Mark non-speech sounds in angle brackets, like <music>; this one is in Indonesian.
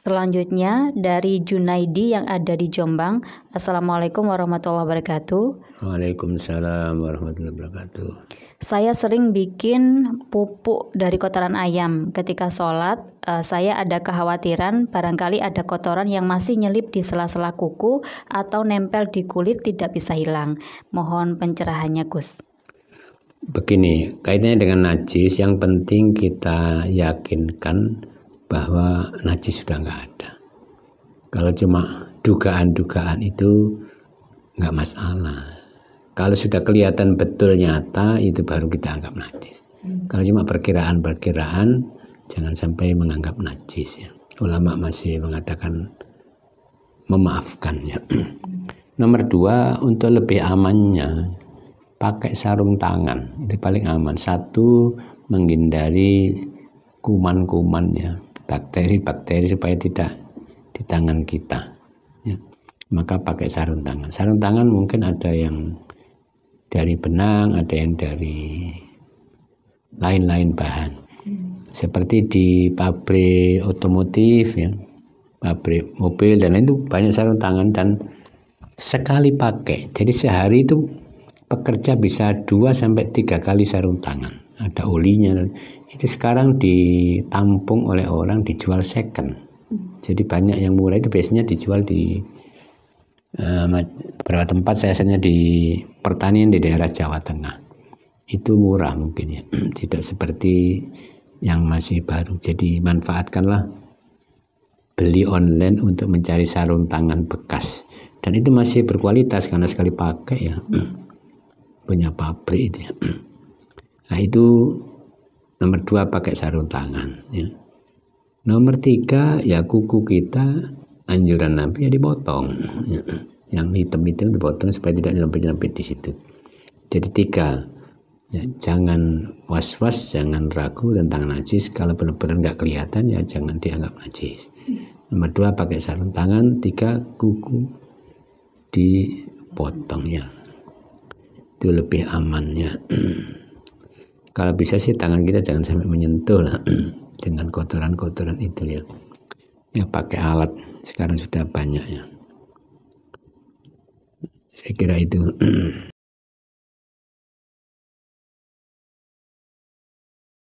Selanjutnya dari Junaidi yang ada di Jombang. Assalamualaikum warahmatullahi wabarakatuh. Waalaikumsalam warahmatullahi wabarakatuh. Saya sering bikin pupuk dari kotoran ayam. Ketika sholat, eh, saya ada kekhawatiran barangkali ada kotoran yang masih nyelip di sela-sela kuku atau nempel di kulit tidak bisa hilang. Mohon pencerahannya Gus. Begini, kaitannya dengan najis yang penting kita yakinkan bahwa najis sudah nggak ada. Kalau cuma dugaan-dugaan itu nggak masalah. Kalau sudah kelihatan betul nyata itu baru kita anggap najis. Hmm. Kalau cuma perkiraan-perkiraan jangan sampai menganggap najis ya. Ulama masih mengatakan memaafkannya <clears throat> Nomor dua untuk lebih amannya pakai sarung tangan itu paling aman. Satu menghindari kuman kumannya bakteri-bakteri supaya tidak di tangan kita. Ya. Maka pakai sarung tangan. Sarung tangan mungkin ada yang dari benang, ada yang dari lain-lain bahan. Hmm. Seperti di pabrik otomotif, ya, pabrik mobil dan lain itu banyak sarung tangan dan sekali pakai. Jadi sehari itu pekerja bisa dua sampai tiga kali sarung tangan ada olinya itu sekarang ditampung oleh orang dijual second hmm. jadi banyak yang murah itu biasanya dijual di uh, beberapa tempat saya hanya di pertanian di daerah Jawa Tengah itu murah mungkin ya <clears throat> tidak seperti yang masih baru jadi manfaatkanlah beli online untuk mencari sarung tangan bekas dan itu masih berkualitas karena sekali pakai ya <clears throat> punya pabrik itu ya. <clears throat> Nah itu nomor dua pakai sarung tangan. Ya. Nomor tiga ya kuku kita anjuran Nabi ya dipotong. Ya. Yang hitam-hitam dipotong supaya tidak nyelempit-nyelempit di situ. Jadi tiga, ya, jangan was-was, jangan ragu tentang najis. Kalau benar-benar nggak kelihatan ya jangan dianggap najis. Nomor dua pakai sarung tangan, tiga kuku dipotong ya. Itu lebih amannya kalau bisa sih tangan kita jangan sampai menyentuh lah <clears throat> dengan kotoran-kotoran itu ya ya pakai alat sekarang sudah banyak ya saya kira itu <clears throat>